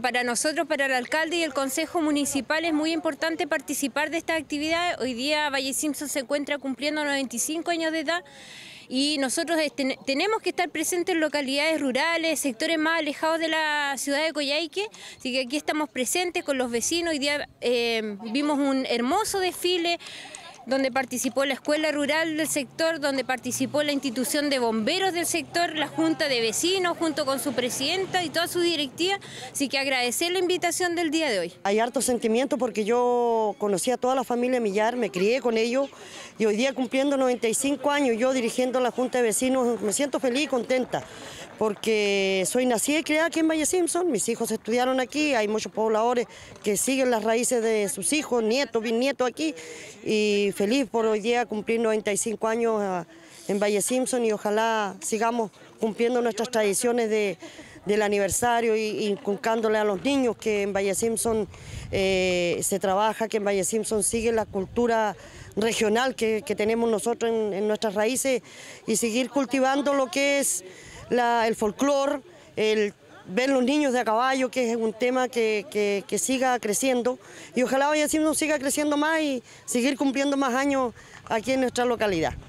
Para nosotros, para el alcalde y el Consejo Municipal es muy importante participar de esta actividad. Hoy día Valle Simpson se encuentra cumpliendo 95 años de edad y nosotros tenemos que estar presentes en localidades rurales, sectores más alejados de la ciudad de Coyhaique, así que aquí estamos presentes con los vecinos. Hoy día eh, vimos un hermoso desfile donde participó la escuela rural del sector, donde participó la institución de bomberos del sector, la junta de vecinos junto con su presidenta y toda su directiva. Así que agradecer la invitación del día de hoy. Hay harto sentimiento porque yo conocí a toda la familia Millar, me crié con ellos y hoy día cumpliendo 95 años yo dirigiendo la junta de vecinos me siento feliz y contenta porque soy nacida y criada aquí en Valle Simpson, mis hijos estudiaron aquí, hay muchos pobladores que siguen las raíces de sus hijos, nietos, bisnietos aquí y feliz por hoy día cumplir 95 años ah, en Valle Simpson y ojalá sigamos cumpliendo nuestras tradiciones del aniversario y inculcándole a los niños que en Valle Simpson eh, se trabaja, que en Valle Simpson sigue la cultura regional que, tenemos nosotros en, nuestras raíces y seguir cultivando lo que es el folclore, el ver los niños de a caballo, que es un tema que, siga creciendo y ojalá vaya así nos siga creciendo más y seguir cumpliendo más años aquí en nuestra localidad.